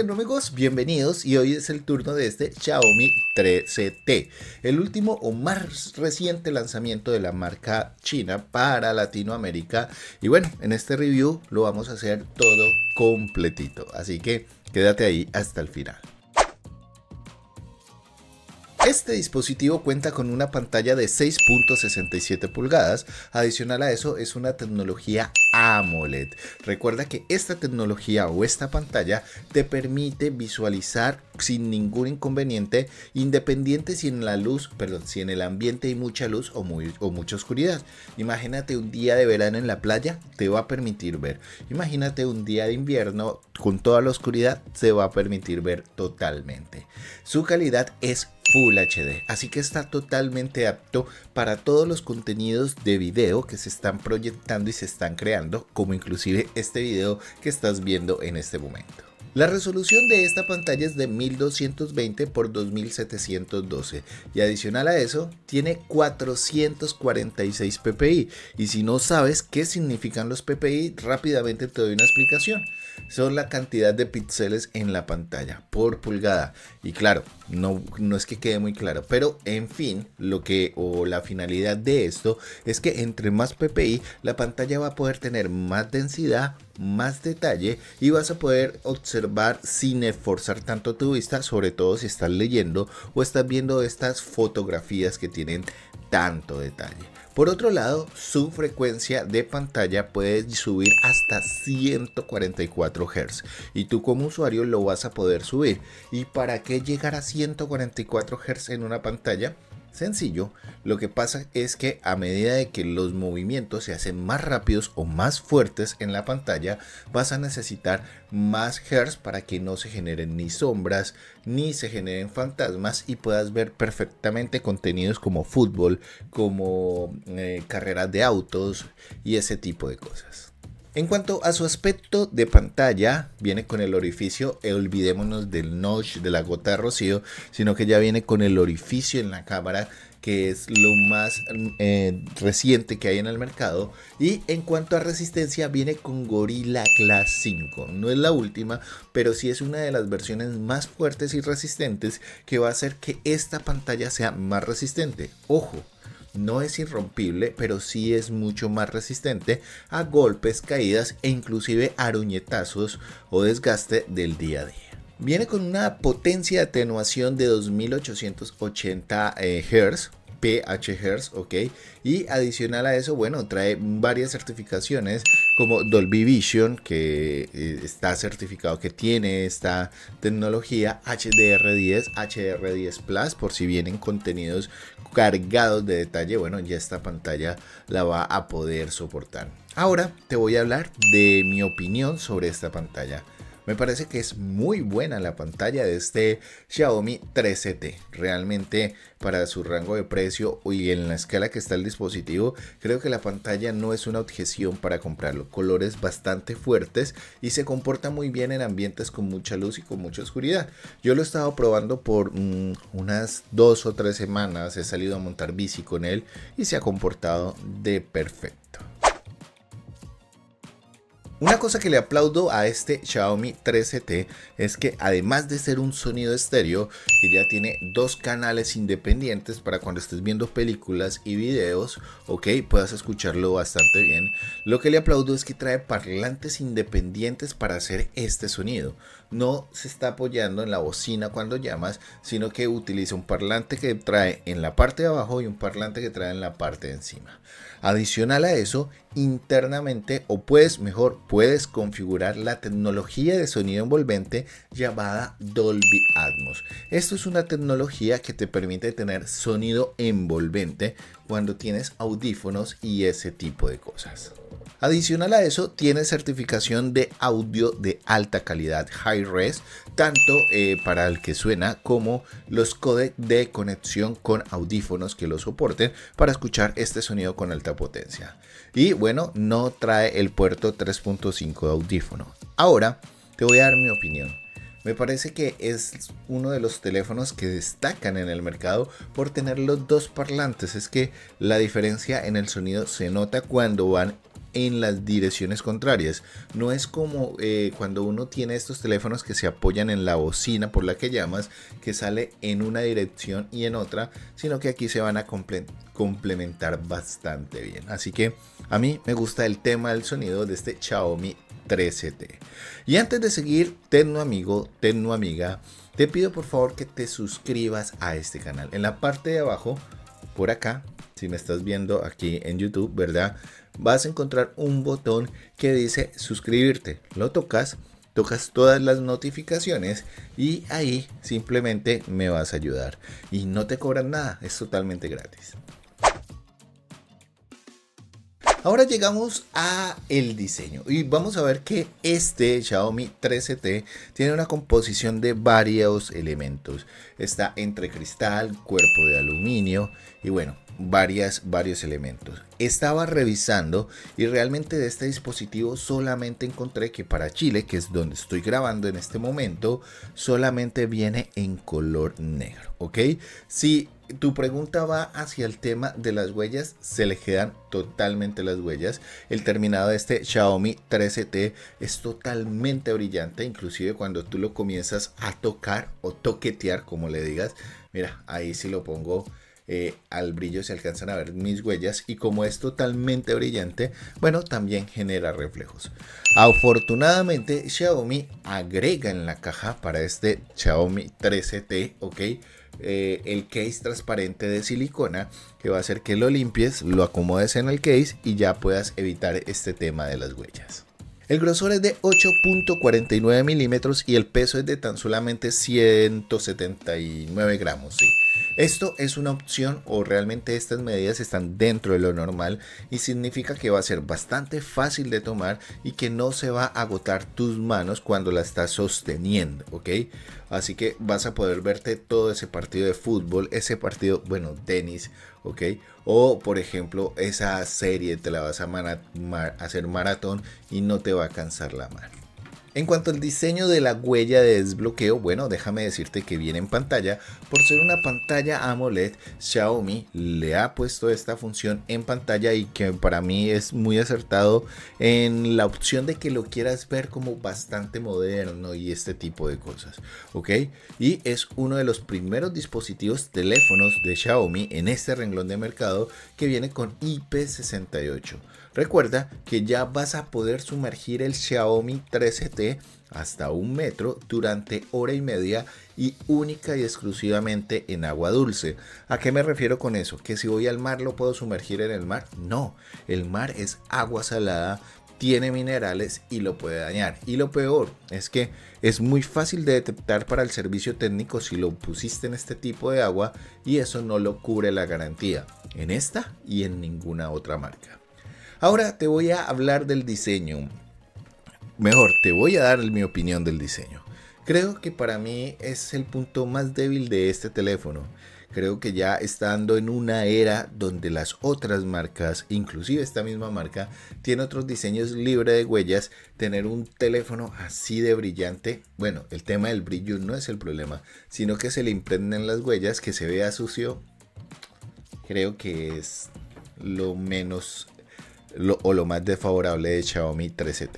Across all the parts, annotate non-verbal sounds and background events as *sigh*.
amigos bienvenidos y hoy es el turno de este Xiaomi 13T, el último o más reciente lanzamiento de la marca china para Latinoamérica y bueno, en este review lo vamos a hacer todo completito, así que quédate ahí hasta el final. Este dispositivo cuenta con una pantalla de 6.67 pulgadas, adicional a eso es una tecnología AMOLED. Recuerda que esta tecnología o esta pantalla te permite visualizar sin ningún inconveniente, independiente si en la luz, perdón, si en el ambiente hay mucha luz o, muy, o mucha oscuridad. Imagínate un día de verano en la playa, te va a permitir ver. Imagínate un día de invierno con toda la oscuridad, se va a permitir ver totalmente. Su calidad es Full HD, así que está totalmente apto para todos los contenidos de video que se están proyectando y se están creando, como inclusive este video que estás viendo en este momento. La resolución de esta pantalla es de 1220 x 2712 y adicional a eso tiene 446 ppi y si no sabes qué significan los ppi rápidamente te doy una explicación. Son la cantidad de píxeles en la pantalla por pulgada y claro, no, no es que quede muy claro, pero en fin, lo que o la finalidad de esto es que entre más ppi la pantalla va a poder tener más densidad, más detalle y vas a poder observar sin esforzar tanto tu vista, sobre todo si estás leyendo o estás viendo estas fotografías que tienen tanto detalle. Por otro lado, su frecuencia de pantalla puede subir hasta 144 Hz y tú como usuario lo vas a poder subir. ¿Y para qué llegar a 144 Hz en una pantalla? sencillo, lo que pasa es que a medida de que los movimientos se hacen más rápidos o más fuertes en la pantalla, vas a necesitar más hertz para que no se generen ni sombras, ni se generen fantasmas y puedas ver perfectamente contenidos como fútbol, como eh, carreras de autos y ese tipo de cosas. En cuanto a su aspecto de pantalla, viene con el orificio, eh, olvidémonos del notch, de la gota de rocío, sino que ya viene con el orificio en la cámara que es lo más mm, eh, reciente que hay en el mercado. Y en cuanto a resistencia, viene con Gorilla Glass 5. No es la última, pero sí es una de las versiones más fuertes y resistentes que va a hacer que esta pantalla sea más resistente. Ojo, no es irrompible, pero sí es mucho más resistente a golpes, caídas e inclusive aruñetazos o desgaste del día a día. Viene con una potencia de atenuación de 2880 eh, Hz, Hertz, ¿ok? Y adicional a eso, bueno, trae varias certificaciones como Dolby Vision, que eh, está certificado que tiene esta tecnología, HDR10, HDR10 Plus, por si vienen contenidos cargados de detalle, bueno, ya esta pantalla la va a poder soportar. Ahora te voy a hablar de mi opinión sobre esta pantalla me parece que es muy buena la pantalla de este Xiaomi 13T. Realmente para su rango de precio y en la escala que está el dispositivo, creo que la pantalla no es una objeción para comprarlo. Colores bastante fuertes y se comporta muy bien en ambientes con mucha luz y con mucha oscuridad. Yo lo he estado probando por mm, unas dos o tres semanas, he salido a montar bici con él y se ha comportado de perfecto. Una cosa que le aplaudo a este Xiaomi 13T es que además de ser un sonido estéreo, que ya tiene dos canales independientes para cuando estés viendo películas y videos, ok, puedas escucharlo bastante bien. Lo que le aplaudo es que trae parlantes independientes para hacer este sonido no se está apoyando en la bocina cuando llamas, sino que utiliza un parlante que trae en la parte de abajo y un parlante que trae en la parte de encima. Adicional a eso, internamente o puedes, mejor, puedes configurar la tecnología de sonido envolvente llamada Dolby Atmos. Esto es una tecnología que te permite tener sonido envolvente cuando tienes audífonos y ese tipo de cosas. Adicional a eso, tiene certificación de audio de alta calidad, high res, tanto eh, para el que suena como los codecs de conexión con audífonos que lo soporten para escuchar este sonido con alta potencia. Y bueno, no trae el puerto 3.5 de audífono. Ahora, te voy a dar mi opinión. Me parece que es uno de los teléfonos que destacan en el mercado por tener los dos parlantes. Es que la diferencia en el sonido se nota cuando van en las direcciones contrarias. No es como eh, cuando uno tiene estos teléfonos que se apoyan en la bocina por la que llamas, que sale en una dirección y en otra, sino que aquí se van a complementar bastante bien. Así que a mí me gusta el tema del sonido de este Xiaomi 13T. Y antes de seguir, tenno amigo, tenno amiga, te pido por favor que te suscribas a este canal. En la parte de abajo, por acá, si me estás viendo aquí en YouTube, ¿verdad? vas a encontrar un botón que dice suscribirte. Lo tocas, tocas todas las notificaciones y ahí simplemente me vas a ayudar. Y no te cobran nada, es totalmente gratis. Ahora llegamos a el diseño y vamos a ver que este Xiaomi 13T tiene una composición de varios elementos. Está entre cristal, cuerpo de aluminio y bueno, varias, varios elementos. Estaba revisando y realmente de este dispositivo solamente encontré que para Chile, que es donde estoy grabando en este momento, solamente viene en color negro, ¿ok? Si tu pregunta va hacia el tema de las huellas, se le quedan totalmente las huellas. El terminado de este Xiaomi 13T es totalmente brillante, inclusive cuando tú lo comienzas a tocar o toquetear, como le digas. Mira, ahí si lo pongo eh, al brillo se alcanzan a ver mis huellas y como es totalmente brillante, bueno, también genera reflejos. Afortunadamente Xiaomi agrega en la caja para este Xiaomi 13T, ok, eh, el case transparente de silicona que va a hacer que lo limpies, lo acomodes en el case y ya puedas evitar este tema de las huellas. El grosor es de 8.49 milímetros y el peso es de tan solamente 179 gramos. Esto es una opción o realmente estas medidas están dentro de lo normal y significa que va a ser bastante fácil de tomar y que no se va a agotar tus manos cuando la estás sosteniendo, ¿ok? Así que vas a poder verte todo ese partido de fútbol, ese partido, bueno, tenis, ¿ok? O por ejemplo, esa serie te la vas a, hacer maratón y no te va a cansar la mano. En cuanto al diseño de la huella de desbloqueo, bueno, déjame decirte que viene en pantalla. Por ser una pantalla AMOLED, Xiaomi le ha puesto esta función en pantalla y que para mí es muy acertado en la opción de que lo quieras ver como bastante moderno y este tipo de cosas, ¿ok? Y es uno de los primeros dispositivos teléfonos de Xiaomi en este renglón de mercado que viene con IP68. Recuerda que ya vas a poder sumergir el Xiaomi 13T hasta un metro durante hora y media y única y exclusivamente en agua dulce. ¿A qué me refiero con eso? ¿Que si voy al mar lo puedo sumergir en el mar? No, el mar es agua salada tiene minerales y lo puede dañar. Y lo peor es que es muy fácil de detectar para el servicio técnico si lo pusiste en este tipo de agua y eso no lo cubre la garantía en esta y en ninguna otra marca. Ahora te voy a hablar del diseño. Mejor, te voy a dar mi opinión del diseño. Creo que para mí es el punto más débil de este teléfono. Creo que ya estando en una era donde las otras marcas, inclusive esta misma marca, tiene otros diseños libre de huellas, tener un teléfono así de brillante, bueno, el tema del brillo no es el problema, sino que se le impregnen las huellas, que se vea sucio, creo que es lo menos lo, o lo más desfavorable de Xiaomi 13T.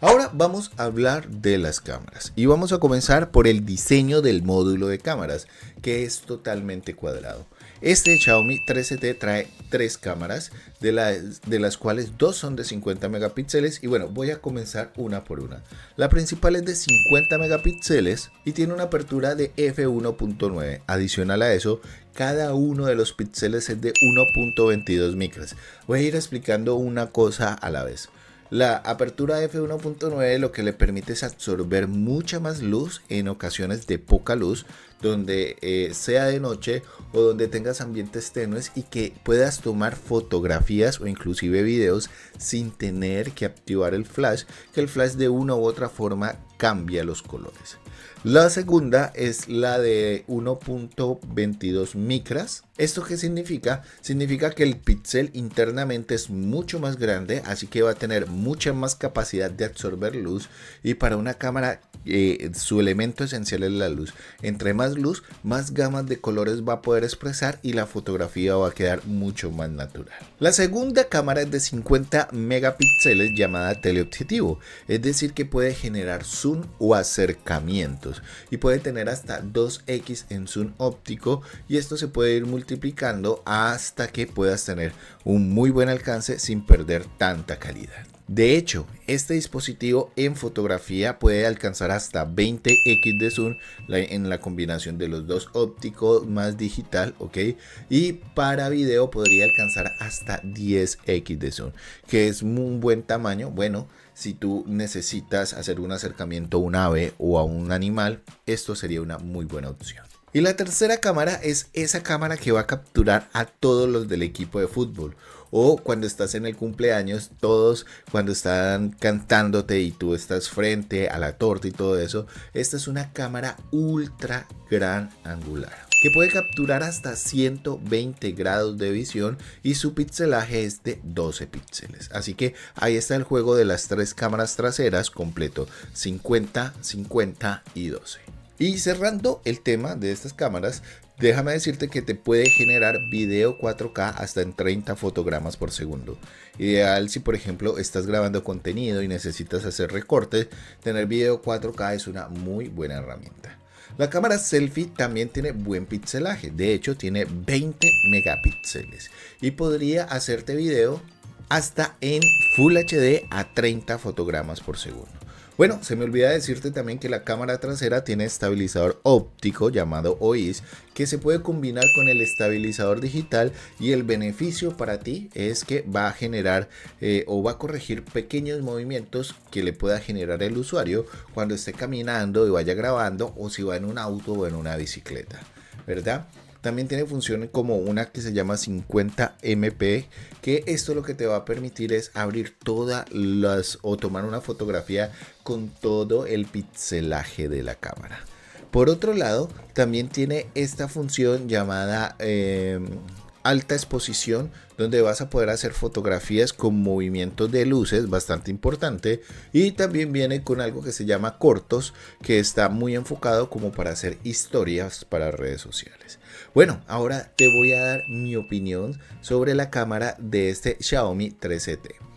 Ahora vamos a hablar de las cámaras y vamos a comenzar por el diseño del módulo de cámaras que es totalmente cuadrado. Este Xiaomi 13T trae tres cámaras de las, de las cuales dos son de 50 megapíxeles y bueno voy a comenzar una por una. La principal es de 50 megapíxeles y tiene una apertura de f1.9. Adicional a eso cada uno de los píxeles es de 1.22 micras. Voy a ir explicando una cosa a la vez. La apertura f1.9 lo que le permite es absorber mucha más luz en ocasiones de poca luz, donde eh, sea de noche o donde tengas ambientes tenues y que puedas tomar fotografías o inclusive videos sin tener que activar el flash, que el flash de una u otra forma cambia los colores. La segunda es la de 1.22 micras. ¿Esto qué significa? Significa que el píxel internamente es mucho más grande, así que va a tener mucha más capacidad de absorber luz y para una cámara eh, su elemento esencial es la luz. Entre más luz, más gamas de colores va a poder expresar y la fotografía va a quedar mucho más natural. La segunda cámara es de 50 megapíxeles llamada teleobjetivo, es decir que puede generar zoom o acercamiento y puede tener hasta 2x en zoom óptico y esto se puede ir multiplicando hasta que puedas tener un muy buen alcance sin perder tanta calidad. De hecho, este dispositivo en fotografía puede alcanzar hasta 20x de zoom en la combinación de los dos ópticos más digital, ¿ok? Y para video podría alcanzar hasta 10x de zoom, que es un buen tamaño, bueno, si tú necesitas hacer un acercamiento a un ave o a un animal, esto sería una muy buena opción. Y la tercera cámara es esa cámara que va a capturar a todos los del equipo de fútbol. O cuando estás en el cumpleaños, todos cuando están cantándote y tú estás frente a la torta y todo eso. Esta es una cámara ultra gran angular que puede capturar hasta 120 grados de visión y su pixelaje es de 12 píxeles. Así que ahí está el juego de las tres cámaras traseras completo, 50, 50 y 12. Y cerrando el tema de estas cámaras, déjame decirte que te puede generar video 4K hasta en 30 fotogramas por segundo. Ideal si por ejemplo estás grabando contenido y necesitas hacer recortes, tener video 4K es una muy buena herramienta. La cámara selfie también tiene buen pixelaje, de hecho tiene 20 megapíxeles y podría hacerte video hasta en Full HD a 30 fotogramas por segundo. Bueno, se me olvida decirte también que la cámara trasera tiene estabilizador óptico llamado OIS que se puede combinar con el estabilizador digital y el beneficio para ti es que va a generar eh, o va a corregir pequeños movimientos que le pueda generar el usuario cuando esté caminando y vaya grabando o si va en un auto o en una bicicleta, ¿verdad? También tiene funciones como una que se llama 50MP, que esto lo que te va a permitir es abrir todas las o tomar una fotografía con todo el pixelaje de la cámara. Por otro lado, también tiene esta función llamada em, alta exposición donde vas a poder hacer fotografías con movimientos de luces bastante importante y también viene con algo que se llama cortos que está muy enfocado como para hacer historias para redes sociales bueno ahora te voy a dar mi opinión sobre la cámara de este Xiaomi 13T e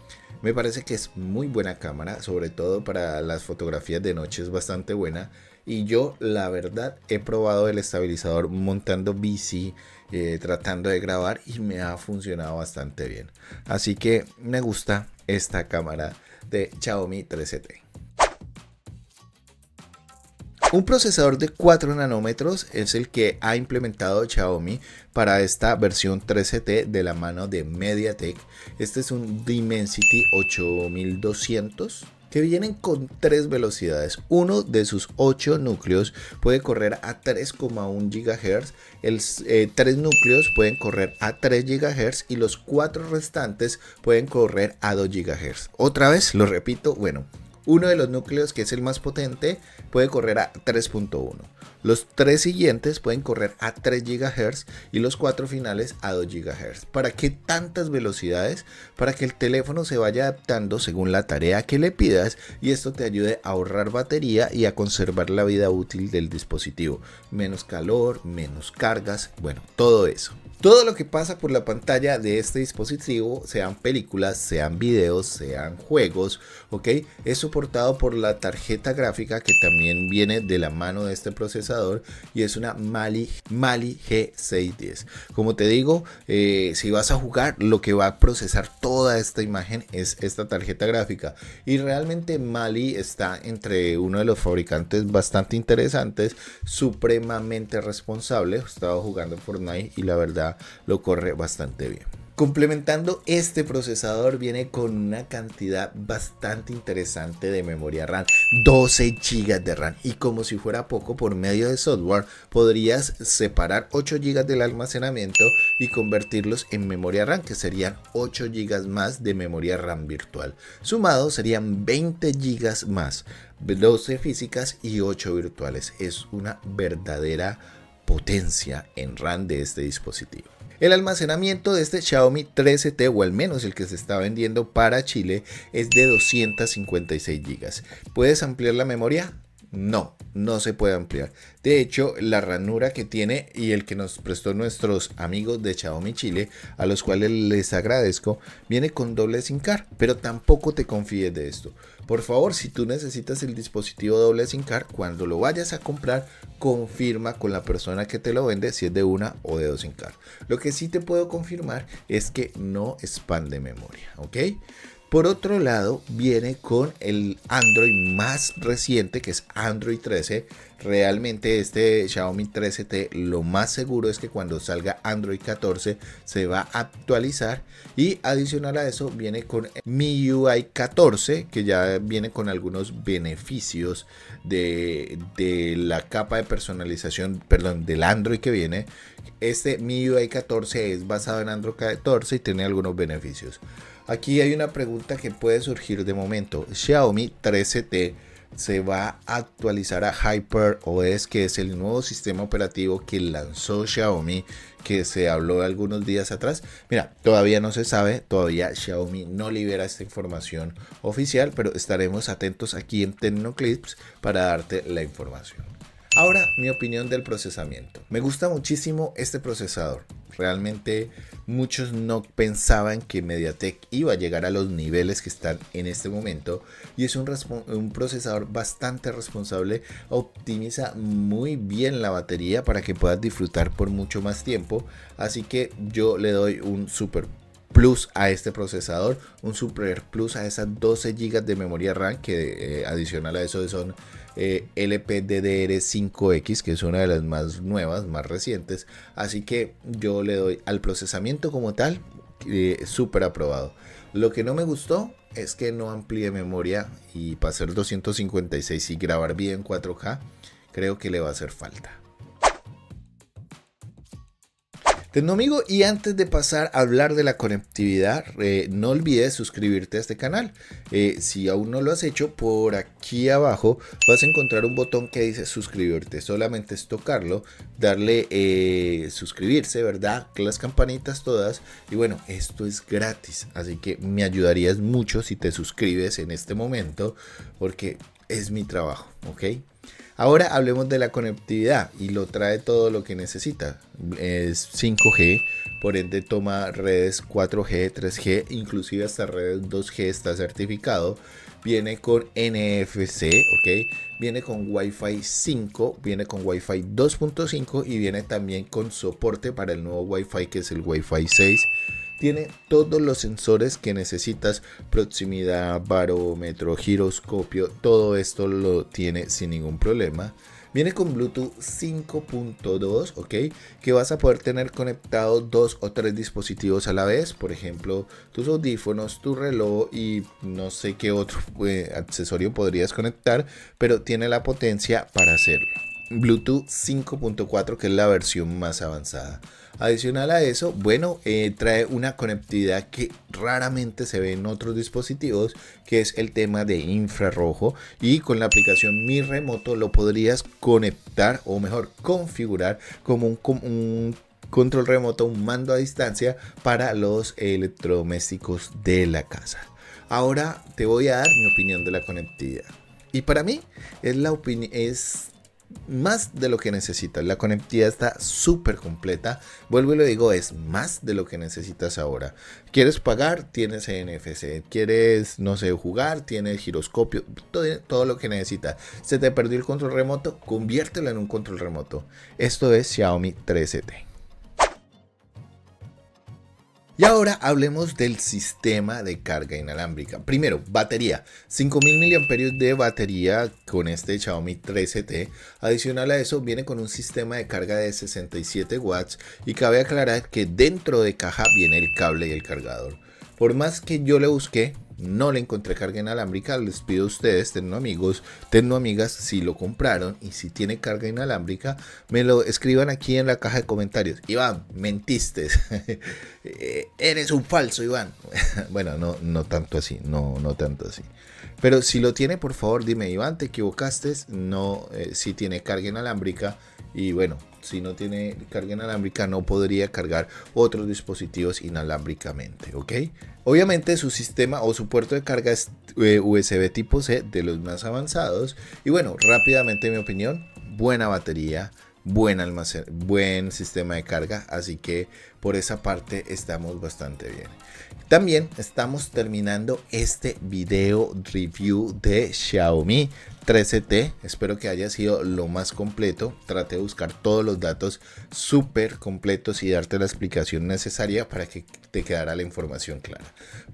me parece que es muy buena cámara sobre todo para las fotografías de noche es bastante buena y yo la verdad he probado el estabilizador montando bici eh, tratando de grabar y me ha funcionado bastante bien. Así que me gusta esta cámara de Xiaomi 13T. Un procesador de 4 nanómetros es el que ha implementado Xiaomi para esta versión 13T de la mano de MediaTek. Este es un Dimensity 8200 que vienen con tres velocidades. Uno de sus ocho núcleos puede correr a 3,1 GHz, el, eh, tres núcleos pueden correr a 3 GHz y los cuatro restantes pueden correr a 2 GHz. Otra vez, lo repito, bueno, uno de los núcleos que es el más potente puede correr a 3.1. Los tres siguientes pueden correr a 3 GHz y los cuatro finales a 2 GHz. ¿Para qué tantas velocidades? Para que el teléfono se vaya adaptando según la tarea que le pidas y esto te ayude a ahorrar batería y a conservar la vida útil del dispositivo. Menos calor, menos cargas, bueno, todo eso. Todo lo que pasa por la pantalla de este dispositivo, sean películas, sean videos, sean juegos, ¿ok? Es soportado por la tarjeta gráfica que también viene de la mano de este procesador y es una Mali, Mali G610. Como te digo, eh, si vas a jugar, lo que va a procesar toda esta imagen es esta tarjeta gráfica. Y realmente Mali está entre uno de los fabricantes bastante interesantes, supremamente responsable. He estado jugando Fortnite y la verdad lo corre bastante bien. Complementando este procesador viene con una cantidad bastante interesante de memoria RAM, 12 GB de RAM y como si fuera poco por medio de software podrías separar 8 GB del almacenamiento y convertirlos en memoria RAM que serían 8 GB más de memoria RAM virtual. Sumado serían 20 GB más, 12 físicas y 8 virtuales. Es una verdadera potencia en RAM de este dispositivo. El almacenamiento de este Xiaomi 13T o al menos el que se está vendiendo para Chile es de 256 GB. ¿Puedes ampliar la memoria? No, no se puede ampliar. De hecho, la ranura que tiene y el que nos prestó nuestros amigos de Xiaomi Chile, a los cuales les agradezco, viene con doble SIM card, pero tampoco te confíes de esto. Por favor, si tú necesitas el dispositivo doble sin car, cuando lo vayas a comprar, confirma con la persona que te lo vende si es de una o de dos SIM Lo que sí te puedo confirmar es que no expande memoria, ¿ok? Por otro lado, viene con el Android más reciente, que es Android 13. Realmente este Xiaomi 13T lo más seguro es que cuando salga Android 14 se va a actualizar. Y adicional a eso viene con MIUI 14, que ya viene con algunos beneficios de, la capa de personalización, perdón, del Android que viene. Este MIUI 14 es basado en Android 14 y tiene algunos beneficios. Aquí hay una pregunta que puede surgir de momento. Xiaomi 13T se va a actualizar a Hyper OS, que es el nuevo sistema operativo que lanzó Xiaomi, que se habló algunos días atrás. Mira, todavía no se sabe, todavía Xiaomi no libera esta información oficial, pero estaremos atentos aquí en Tecnoclips para darte la información. Ahora mi opinión del procesamiento. Me gusta muchísimo este procesador. Realmente muchos no pensaban que MediaTek iba a llegar a los niveles que están en este momento y es un, procesador bastante responsable. Optimiza muy bien la batería para que puedas disfrutar por mucho más tiempo. Así que yo le doy un super plus a este procesador, un super plus a esas 12 gigas de memoria RAM que eh, adicional a eso son eh, LPDDR5X, que es una de las más nuevas, más recientes. Así que yo le doy al procesamiento como tal, super eh, súper aprobado. Lo que no me gustó es que no amplíe memoria y para ser 256 y grabar bien 4K, creo que le va a hacer falta. amigo y antes de pasar a hablar de la conectividad, eh, no olvides suscribirte a este canal. Eh, si aún no lo has hecho, por aquí abajo vas a encontrar un botón que dice suscribirte. Solamente es tocarlo, darle eh, suscribirse, ¿verdad? Las campanitas todas. Y bueno, esto es gratis, así que me ayudarías mucho si te suscribes en este momento, porque es mi trabajo, ¿ok? Ahora hablemos de la conectividad y lo trae todo lo que necesita. Es 5G, por ende toma redes 4G, 3G, inclusive hasta redes 2G está certificado. Viene con NFC, ¿ok? Viene con Wi-Fi 5, viene con Wi-Fi 2.5 y viene también con soporte para el nuevo Wi-Fi que es el Wi-Fi 6. Tiene todos los sensores que necesitas, proximidad, barómetro, giroscopio, todo esto lo tiene sin ningún problema. Viene con Bluetooth 5.2, ¿ok? Que vas a poder tener conectados dos o tres dispositivos a la vez, por ejemplo, tus audífonos, tu reloj y no sé qué otro eh, accesorio podrías conectar, pero tiene la potencia para hacerlo. Bluetooth 5.4, que es la versión más avanzada. Adicional a eso, bueno, eh, trae una conectividad que raramente se ve en otros dispositivos, que es el tema de infrarrojo. Y con la aplicación Mi Remoto lo podrías conectar, o mejor, configurar como un, control remoto, un mando a distancia para los electrodomésticos de la casa. Ahora te voy a dar mi opinión de la conectividad. Y para mí es la, es más de lo que necesitas. La conectividad está súper completa. Vuelvo y lo digo, es más de lo que necesitas ahora. ¿Quieres pagar? Tienes NFC. ¿Quieres, no sé, jugar? Tienes giroscopio. Todo, lo que necesitas. ¿Se te perdió el control remoto? Conviértelo en un control remoto. Esto es Xiaomi 13 t y ahora hablemos del sistema de carga inalámbrica. Primero, batería. 5000 mAh de batería con este Xiaomi 13T. Adicional a eso, viene con un sistema de carga de 67 watts. Y cabe aclarar que dentro de caja viene el cable y el cargador. Por más que yo le busqué, no le encontré carga inalámbrica, les pido a ustedes, tengo amigos, tengo amigas, si lo compraron y si tiene carga inalámbrica, me lo escriban aquí en la caja de comentarios. Iván, mentiste. *laughs* Eres un falso, Iván. *laughs* bueno, no, no tanto así, no, no tanto así. Pero si lo tiene, por favor, dime, Iván, te equivocaste. No, eh, si tiene carga inalámbrica. Y bueno, si no tiene carga inalámbrica, no podría cargar otros dispositivos inalámbricamente, ¿ok? Obviamente su sistema o su puerto de carga es eh, USB tipo C de los más avanzados. Y bueno, rápidamente mi opinión, buena batería, buen almacén, buen sistema de carga, así que por esa parte estamos bastante bien. También estamos terminando este video review de Xiaomi 13T. Espero que haya sido lo más completo. trate de buscar todos los datos súper completos y darte la explicación necesaria para que te quedara la información clara.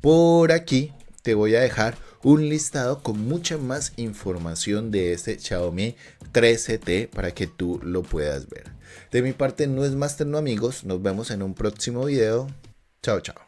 Por aquí te voy a dejar un listado con mucha más información de este Xiaomi 13T para que tú lo puedas ver. De mi parte no es más, no amigos, nos vemos en un próximo video. Chao, chao.